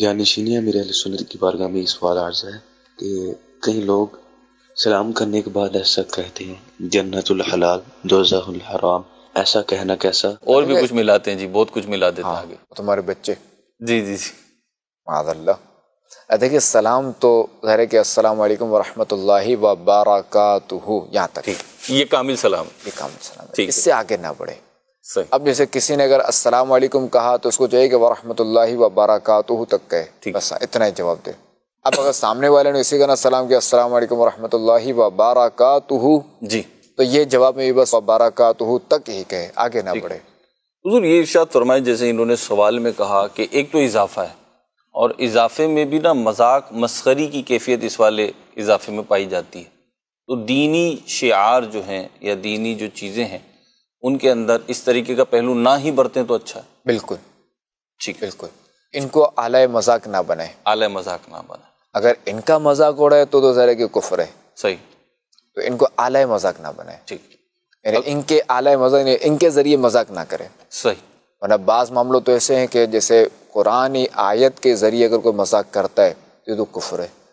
जानशीनिया मेरे सुनर की बारगाह में इस बार अर्ज है कि कई लोग सलाम करने के बाद ऐसा कहते हैं जन्नतुल हलाल दोजाहुल हराम ऐसा कहना कैसा और भी कुछ मिलाते हैं जी बहुत कुछ मिला देते हाँ, हैं आगे तुम्हारे बच्चे जी जी जी माजल्ला देखिए सलाम तो घर के कि अस्सलाम वालेकुम वरहमतुल्लाहि व बारकातुहू यहाँ तक ये कामिल सलाम ये कामिल सलाम इससे आगे ना बढ़े अब जैसे किसी ने अगर अस्सलाम वालेकुम कहा तो उसको चाहिए कि वरहमतुल्लाहि व तक कहे बस इतना ही जवाब दे अब अगर सामने वाले ने इसी का सलाम किया अस्सलाम वालेकुम वरहमतुल्लाहि व जी तो ये जवाब में भी बस व तक ही कहे आगे ना बढ़े हजूर ये इर्शाद फरमाए जैसे इन्होंने सवाल में कहा कि एक तो इजाफा है और इजाफे में भी ना मजाक मस्करी की कैफियत इस वाले इजाफे में पाई जाती है तो दीनी शार जो हैं या दीनी जो चीज़ें हैं उनके अंदर इस तरीके का पहलू ना ही बरतें तो अच्छा है बिल्कुल ठीक बिल्कुल इनको आला मजाक ना बनाए आला मजाक ना बनाए अगर इनका मजाक उड़ाए तो तो ज़रा की कुफर है सही तो इनको आला मजाक ना बनाए ठीक इनके आला मजाक इनके ज़रिए मजाक ना करें सही वरना बाज़ मामलों तो ऐसे हैं कि जैसे कुरानी आयत के ज़रिए अगर कोई मजाक करता है तो तो कुफर है